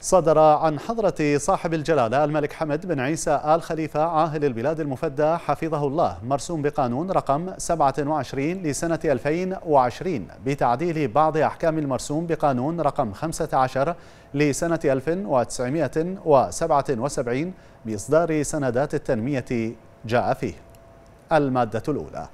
صدر عن حضرة صاحب الجلالة الملك حمد بن عيسى آل خليفة عاهل البلاد المفدى حفظه الله مرسوم بقانون رقم 27 لسنة 2020 بتعديل بعض أحكام المرسوم بقانون رقم 15 لسنة 1977 بإصدار سندات التنمية جاء فيه المادة الأولى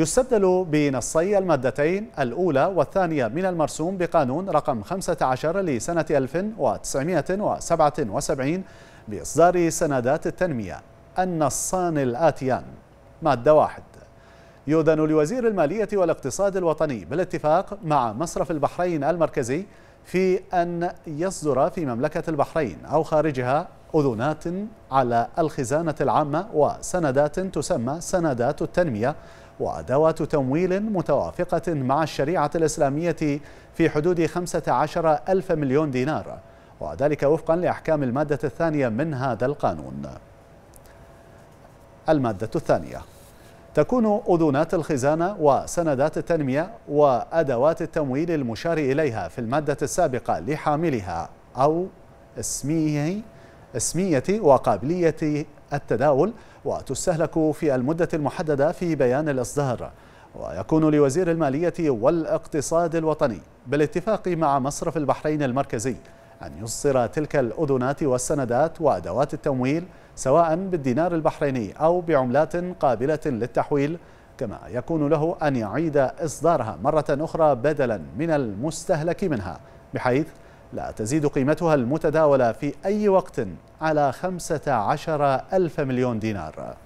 يستبدل بنصي المادتين الأولى والثانية من المرسوم بقانون رقم 15 لسنة 1977 بإصدار سندات التنمية النصان الآتيان مادة واحد يؤذن لوزير المالية والاقتصاد الوطني بالاتفاق مع مصرف البحرين المركزي في أن يصدر في مملكة البحرين أو خارجها أذونات على الخزانة العامة وسندات تسمى سندات التنمية وأدوات تمويل متوافقة مع الشريعة الإسلامية في حدود 15 ألف مليون دينار وذلك وفقا لأحكام المادة الثانية من هذا القانون المادة الثانية تكون أذونات الخزانة وسندات التنمية وأدوات التمويل المشار إليها في المادة السابقة لحاملها أو اسميه اسمية وقابلية التداول وتستهلك في المدة المحددة في بيان الإصدار ويكون لوزير المالية والاقتصاد الوطني بالاتفاق مع مصرف البحرين المركزي أن يصدر تلك الأذنات والسندات وأدوات التمويل سواء بالدينار البحريني أو بعملات قابلة للتحويل كما يكون له أن يعيد إصدارها مرة أخرى بدلا من المستهلك منها بحيث لا تزيد قيمتها المتداولة في أي وقت على 15 ألف مليون دينار